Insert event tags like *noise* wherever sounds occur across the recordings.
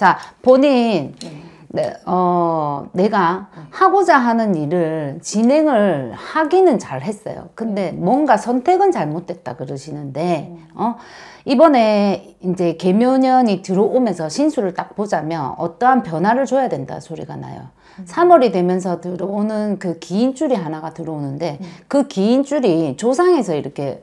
자, 본인, 네, 네 어, 내가 네. 하고자 하는 일을 진행을 하기는 잘 했어요. 근데 네. 뭔가 선택은 잘못됐다 그러시는데, 음. 어, 이번에 이제 개묘년이 들어오면서 신수를 딱 보자면 어떠한 변화를 줘야 된다 소리가 나요. 3월이 음. 되면서 들어오는 그기인 줄이 하나가 들어오는데 음. 그기인 줄이 조상에서 이렇게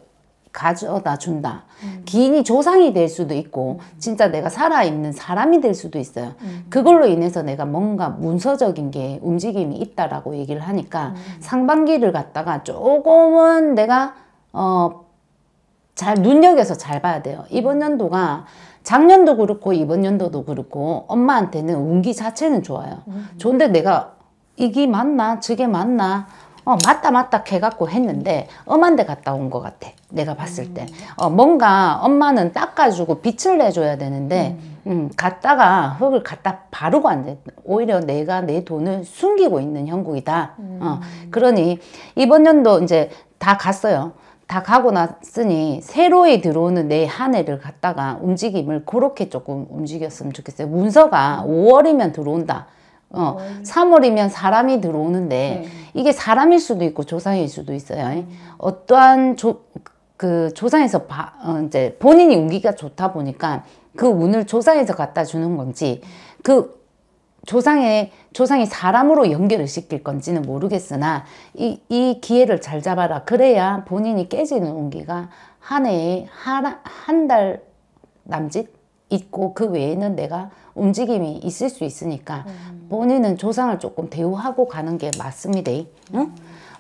가져다 준다. 음. 기인이 조상이 될 수도 있고 음. 진짜 내가 살아있는 사람이 될 수도 있어요. 음. 그걸로 인해서 내가 뭔가 문서적인 게 움직임이 있다라고 얘기를 하니까 음. 상반기를 갖다가 조금은 내가 어, 잘 눈여겨서 잘 봐야 돼요. 이번 연도가 작년도 그렇고 이번 연도도 그렇고 엄마한테는 운기 자체는 좋아요. 음. 좋은데 내가 이게 맞나 저게 맞나 어, 맞다 맞다 해갖고 했는데 엄한데 갔다 온 것 같아 내가 봤을 때 어, 뭔가 엄마는 닦아주고 빛을 내줘야 되는데 음, 음 갔다가 흙을 갖다 바르고 안 돼. 오히려 내가 내 돈을 숨기고 있는 형국이다. 음. 어, 그러니 이번 연도 이제 다 갔어요. 다 가고 났으니 새로이 들어오는 내 한 해를 갖다가 움직임을 그렇게 조금 움직였으면 좋겠어요. 문서가 5월이면 들어온다. 어, 어. 3월이면 사람이 들어오는데 네. 이게 사람일 수도 있고 조상일 수도 있어요. 음. 어떠한 조, 그 조상에서 바, 어, 이제 본인이 운기가 좋다 보니까 그 운을 조상에서 갖다 주는 건지 그 조상의 조상이 사람으로 연결을 시킬 건지는 모르겠으나 이, 이 기회를 잘 잡아라. 그래야 본인이 깨지는 운기가 한 해에 한달 남짓 있고 그 외에는 내가 움직임이 있을 수 있으니까 음. 본인은 조상을 조금 대우하고 가는 게 맞습니다. 응?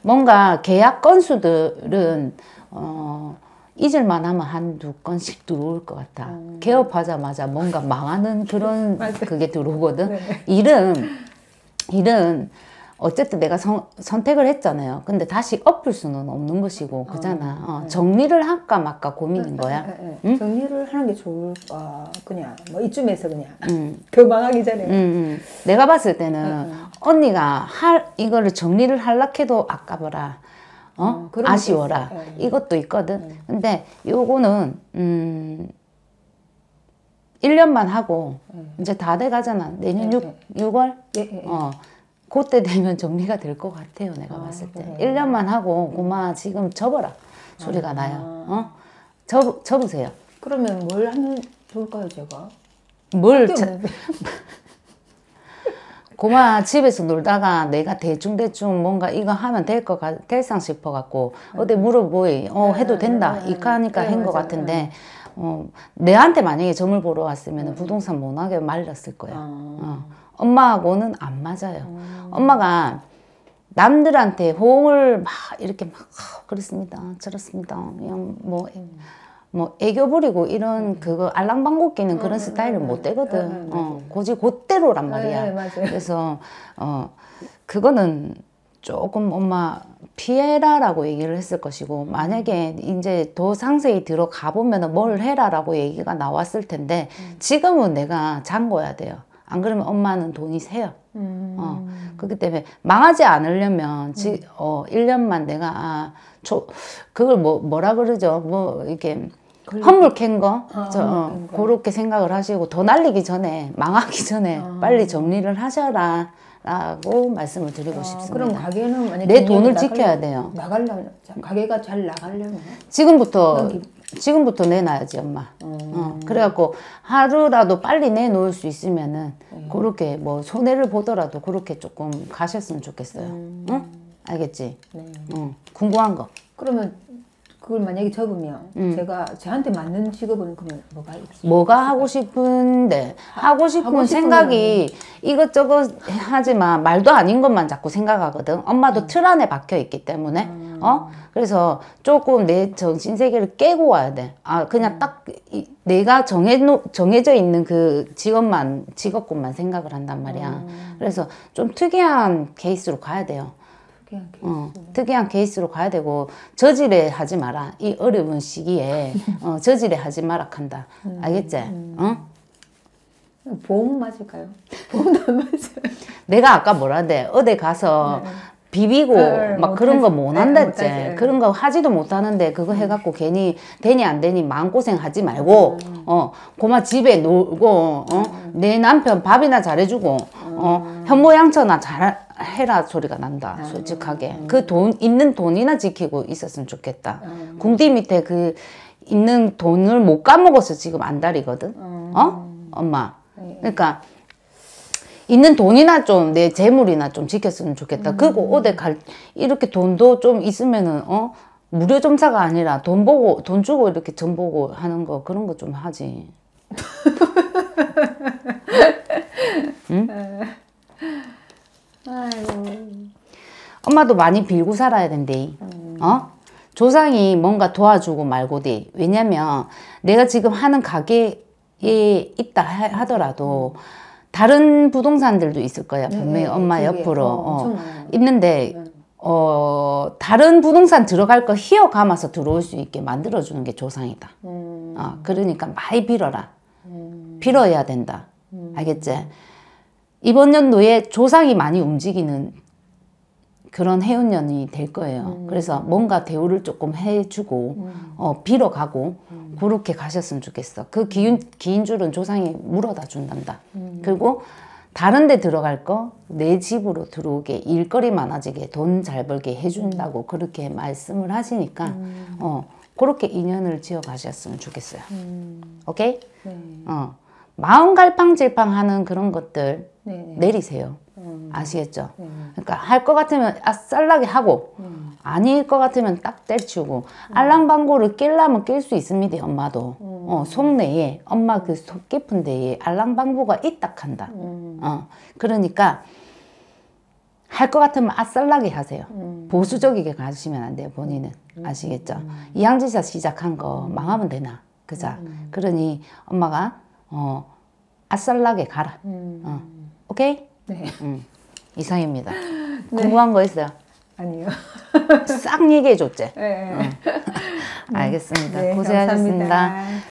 뭔가 계약 건수들은 어, 잊을만 하면 한 두 건씩 들어올 것 같아. 음. 개업하자마자 뭔가 망하는 그런 *laughs* 그게 들어오거든. 네. 일은 일은 어쨌든 내가 선, 택을 했잖아요. 근데 다시 엎을 수는 없는 것이고 아, 그잖아. 어, 네. 정리를 할까 말까 고민인 네, 거야. 네, 네, 네, 응? 정리를 하는 게 좋을까 아, 그냥 뭐 이쯤에서 그냥 음. *laughs* 교망하기 전에. 음, 음. 내가 봤을 때는 언니가 할 이거를 정리를 할라 해도 아까워라. 어? 음, 아쉬워라. 예, 예. 이것도 있거든. 음. 근데 요거는 음. 1년만 하고 음. 이제 다돼 가잖아. 내년 예, 6 예. 6월. 예, 예, 예. 어. 그때 되면 정리가 될 것 같아요. 내가 아, 봤을 때. 그래요? 1년만 하고 고마 지금 접어라. 소리가 아. 나요. 어? 접, 접으세요. 그러면 뭘 하면 좋을까요, 제가? 뭘 자, *laughs* 고마 집에서 놀다가 내가 대충 대충 뭔가 이거 하면 될 것 같, 될 상 싶어 갖고 네. 어디 물어보이 뭐, 어 해도 네, 된다 네, 이까 니까한 것 같은데 어 내한테 만약에 점을 보러 왔으면 부동산 못하게 말렸을 거야. 아. 어. 엄마하고는 안 맞아요. 음. 엄마가 남들한테 호응을 막 이렇게 막 아, 그렇습니다. 저렇습니다. 그냥 뭐, 음. 뭐 애교 부리고 이런 음. 그거 알랑방구 끼는 어, 그런 네, 스타일은 못 네. 되거든. 네, 어, 고지 곧대로란 말이야. 네, 그래서 어, 그거는 조금 엄마 피해라라고 얘기를 했을 것이고 음. 만약에 이제 더 상세히 들어가 보면 뭘 해라라고 얘기가 나왔을 텐데 음. 지금은 내가 잠궈야 돼요. 안 그러면 엄마는 돈이 세요 음. 어, 그렇기 때문에 망하지 않으려면 지, 음. 어, 1년만 내가 아, 저, 그걸 뭐, 뭐라 그러죠? 뭐 이렇게 헛물 캔 거? 아, 저, 어, 그렇게 생각을 하시고 더 날리기 전에 망하기 전에 아. 빨리 정리를 하셔라. 라고 말씀을 드리고 아, 싶습니다. 그럼 가게는 만약에 내 돈을 지켜야 돼요. 나가려면 가게가 잘 나가려면 지금부터 지금부터 내놔야지 엄마. 음. 어, 그래갖고 하루라도 빨리 내놓을 수 있으면은 음. 그렇게 뭐 손해를 보더라도 그렇게 조금 가셨으면 좋겠어요. 음. 응? 알겠지? 네. 응. 궁금한 거. 그러면 그걸 만약에 접으면 음. 제가 저한테 맞는 직업은 그러면 뭐가 있을요 뭐가 하고 싶은데 하고 싶은 하고 생각이 이것저것 하지만 말도 아닌 것만 자꾸 생각하거든. 엄마도 음. 틀 안에 박혀 있기 때문에 음. 어 그래서 조금 내 정신 세계를 깨고 와야 돼. 아 그냥 음. 딱 이, 내가 정해 정해져 있는 그 직업만 직업군만 생각을 한단 말이야. 음. 그래서 좀 특이한 케이스로 가야 돼요. 특이한 어, 케이스. 어, 특이한 케이스로 가야 되고 저질에 하지 마라. 이 어려운 시기에 어, 저질에 하지 마라 한다. 음, 알겠지? 음. 어? 보험 맞을까요? *laughs* 보험도 안 맞아요. 내가 아까 뭐라 돼? 어디 가서 네. 비비고 네, 막 그런 거 네, 못한다지 네, 그런 거 하지도 못하는데 그거 음. 해갖고 괜히 되니 안 되니 마음고생 하지 말고 음. 어 고마 집에 놀고 어, 음. 내 남편 밥이나 잘해주고 어 음. 현모양처나 잘 해라 소리가 난다. 아. 솔직하게 음. 그 그돈 있는 돈이나 지키고 있었으면 좋겠다. 음. 궁디 밑에 그 있는 돈을 못까먹어 지금 안달이거든. 음. 아. 어? 엄마. 네. 그러니까 있는 돈이나 좀 내 재물이나 좀 지켰으면 좋겠다. 음. 그리고 어디 갈 이렇게 돈도 좀 있으면은 어 무료 점사가 아니라 돈 보고 돈 주고 이렇게 점 보고 하는 거 그런 거 좀 하지. *laughs* 응? 엄마도 많이 빌고 살아야 된대. 음. 어? 조상이 뭔가 도와주고 말고대. 왜냐면 내가 지금 하는 가게에 있다 하더라도 다른 부동산들도 있을 거야. 네, 분명히 네, 엄마 옆으로 어, 어, 있는데 네. 어, 다른 부동산 들어갈 거 희어 감아서 들어올 수 있게 만들어주는 게 조상이다. 음. 어, 그러니까 많이 빌어라. 음. 빌어야 된다. 음. 알겠지? 이번 연도에 조상이 많이 움직이는 그런 해운년이 될 거예요. 음. 그래서 뭔가 대우를 조금 해주고 음. 어, 빌어가고 음. 그렇게 가셨으면 좋겠어. 그 기인, 기인 줄은 조상이 물어다 준단다. 음. 그리고 다른 데 들어갈 거 내 집으로 들어오게 일거리 많아지게 돈 잘 벌게 해준다고 음. 그렇게 말씀을 하시니까 음. 어, 그렇게 인연을 지어 가셨으면 좋겠어요. 오케이? 네. 어. 마음 갈팡질팡하는 그런 것들 네 내리세요. 음. 아시겠죠? 음. 그러니까 할 것 같으면 아싸라게 하고 음. 아닐 것 같으면 딱 때려치우고 음. 알랑방구를 낄라면 낄 수 있습니다 엄마도 음. 어, 속내에 엄마 그 속 깊은 데에 알랑방구가 있다 한다 음. 어, 그러니까 할 것 같으면 아싸라게 하세요 보수적이게 가시면 안 돼요 본인은 아시겠죠? 이양지사 시작한 거 망하면 되나 그자 그러니 엄마가 어, 아살라게 가라. 음. 어. 오케이? 네. 음. 이상입니다. *laughs* 네. 궁금한 거 있어요? 아니요. 싹 얘기해 줬지? 네. 어. *laughs* 네. 알겠습니다. 네, 고생하셨습니다. 감사합니다.